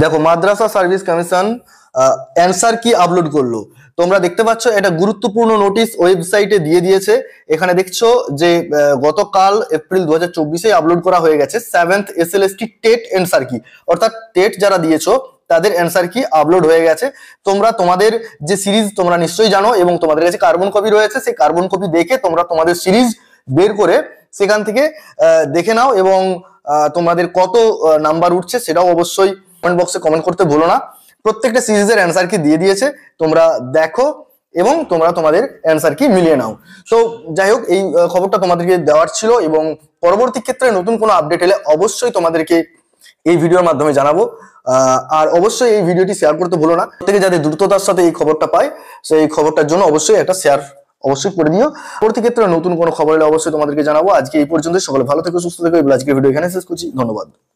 দেখো মাদ্রাসা service commission answer কি আপলোড করলো তোমরা দেখতে পাচ্ছ এটা গুরুত্বপূর্ণ নোটিশ ওয়েবসাইটে দিয়ে দিয়েছে এখানে দেখছো যে গতকাল এপ্রিল দু হাজার আপলোড করা হয়ে গেছে seventh S L S T TET answer কি অর্থাৎ টেট যারা দিয়েছো তাদের অ্যান্সার কি আপলোড হয়ে গেছে তোমরা তোমাদের যে সিরিজ তোমরা নিশ্চয়ই জানো এবং তোমাদের কাছে কার্বন কপি রয়েছে সেই কার্বন কপি দেখে তোমরা তোমাদের সিরিজ বের করে সেখান থেকে দেখে নাও এবং তোমাদের কত নাম্বার উঠছে সেটাও অবশ্যই কমেন্ট বক্সে কমেন্ট করতে ভুলো না প্রত্যেকটা সিরিজের অ্যান্সার কি দিয়ে দিয়েছে তোমরা দেখো এবং তোমরা তোমাদের অ্যান্সার কি মিলিয়ে নাও তো যাই হোক এই খবরটা তোমাদেরকে দেওয়ার ছিল এবং পরবর্তী ক্ষেত্রে নতুন কোনো আপডেট এলে অবশ্যই তোমাদেরকে এই ভিডিওর মাধ্যমে জানাবো আর অবশ্যই এই ভিডিওটি শেয়ার করতে ভুলো না থেকে যাতে দ্রুততার সাথে এই খবরটা পায় সেই খবরটার জন্য অবশ্যই একটা শেয়ার অবশ্যই করে দিও পরবর্তী ক্ষেত্রে নতুন কোনো খবর এলে অবশ্যই তোমাদেরকে জানাবো আজকে এই পর্যন্ত সকলে ভালো থেকে সুস্থ থেকে আজকের ভিডিও এখানে শেষ করছি ধন্যবাদ